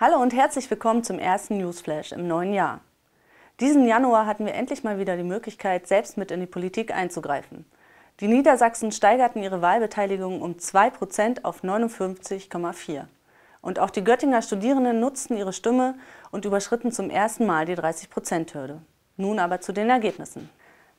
Hallo und herzlich willkommen zum ersten Newsflash im neuen Jahr. Diesen Januar hatten wir endlich mal wieder die Möglichkeit, selbst mit in die Politik einzugreifen. Die Niedersachsen steigerten ihre Wahlbeteiligung um 2% auf 59,4. Und auch die Göttinger Studierenden nutzten ihre Stimme und überschritten zum ersten Mal die 30%-Hürde. Nun aber zu den Ergebnissen.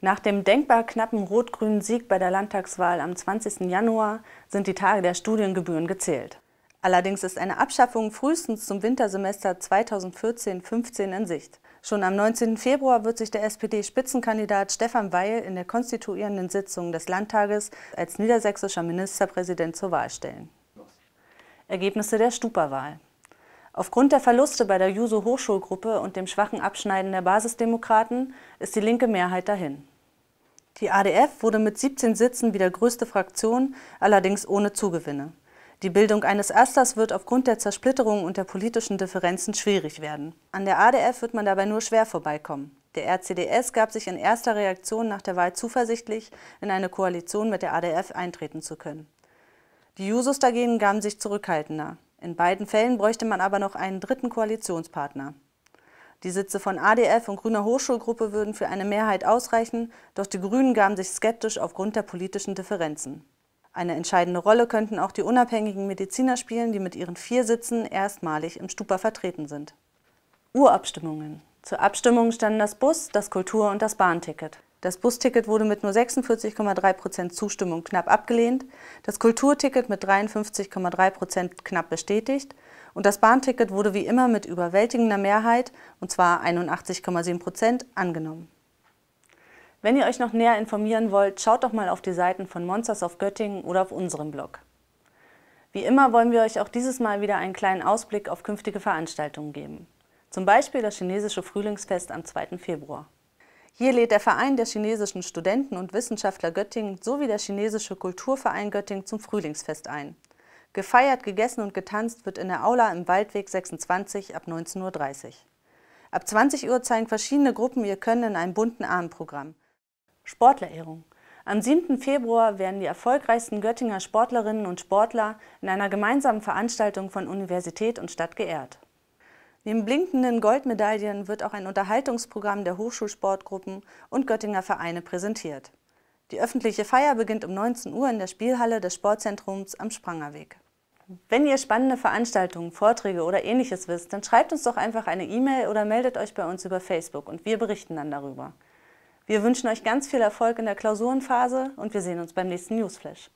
Nach dem denkbar knappen rot-grünen Sieg bei der Landtagswahl am 20. Januar sind die Tage der Studiengebühren gezählt. Allerdings ist eine Abschaffung frühestens zum Wintersemester 2014-15 in Sicht. Schon am 19. Februar wird sich der SPD-Spitzenkandidat Stefan Weil in der konstituierenden Sitzung des Landtages als niedersächsischer Ministerpräsident zur Wahl stellen. Ergebnisse der Stupa-Wahl. Aufgrund der Verluste bei der Juso-Hochschulgruppe und dem schwachen Abschneiden der Basisdemokraten ist die linke Mehrheit dahin. Die ADF wurde mit 17 Sitzen wieder größte Fraktion, allerdings ohne Zugewinne. Die Bildung eines Asters wird aufgrund der Zersplitterung und der politischen Differenzen schwierig werden. An der ADF wird man dabei nur schwer vorbeikommen. Der RCDS gab sich in erster Reaktion nach der Wahl zuversichtlich, in eine Koalition mit der ADF eintreten zu können. Die Jusos dagegen gaben sich zurückhaltender. In beiden Fällen bräuchte man aber noch einen dritten Koalitionspartner. Die Sitze von ADF und Grüner Hochschulgruppe würden für eine Mehrheit ausreichen, doch die Grünen gaben sich skeptisch aufgrund der politischen Differenzen. Eine entscheidende Rolle könnten auch die unabhängigen Mediziner spielen, die mit ihren vier Sitzen erstmalig im Stupa vertreten sind. Urabstimmungen. Zur Abstimmung standen das Bus, das Kultur- und das Bahnticket. Das Busticket wurde mit nur 46,3 Prozent Zustimmung knapp abgelehnt, das Kulturticket mit 53,3 Prozent knapp bestätigt und das Bahnticket wurde wie immer mit überwältigender Mehrheit, und zwar 81,7 Prozent, angenommen. Wenn ihr euch noch näher informieren wollt, schaut doch mal auf die Seiten von Monsters of Göttingen oder auf unserem Blog. Wie immer wollen wir euch auch dieses Mal wieder einen kleinen Ausblick auf künftige Veranstaltungen geben. Zum Beispiel das chinesische Frühlingsfest am 2. Februar. Hier lädt der Verein der chinesischen Studenten und Wissenschaftler Göttingen sowie der chinesische Kulturverein Göttingen zum Frühlingsfest ein. Gefeiert, gegessen und getanzt wird in der Aula im Waldweg 26 ab 19.30 Uhr. Ab 20 Uhr zeigen verschiedene Gruppen ihr Können in einem bunten Abendprogramm. Sportlerehrung. Am 7. Februar werden die erfolgreichsten Göttinger Sportlerinnen und Sportler in einer gemeinsamen Veranstaltung von Universität und Stadt geehrt. Neben blinkenden Goldmedaillen wird auch ein Unterhaltungsprogramm der Hochschulsportgruppen und Göttinger Vereine präsentiert. Die öffentliche Feier beginnt um 19 Uhr in der Spielhalle des Sportzentrums am Sprangerweg. Wenn ihr spannende Veranstaltungen, Vorträge oder ähnliches wisst, dann schreibt uns doch einfach eine E-Mail oder meldet euch bei uns über Facebook und wir berichten dann darüber. Wir wünschen euch ganz viel Erfolg in der Klausurenphase und wir sehen uns beim nächsten Newsflash.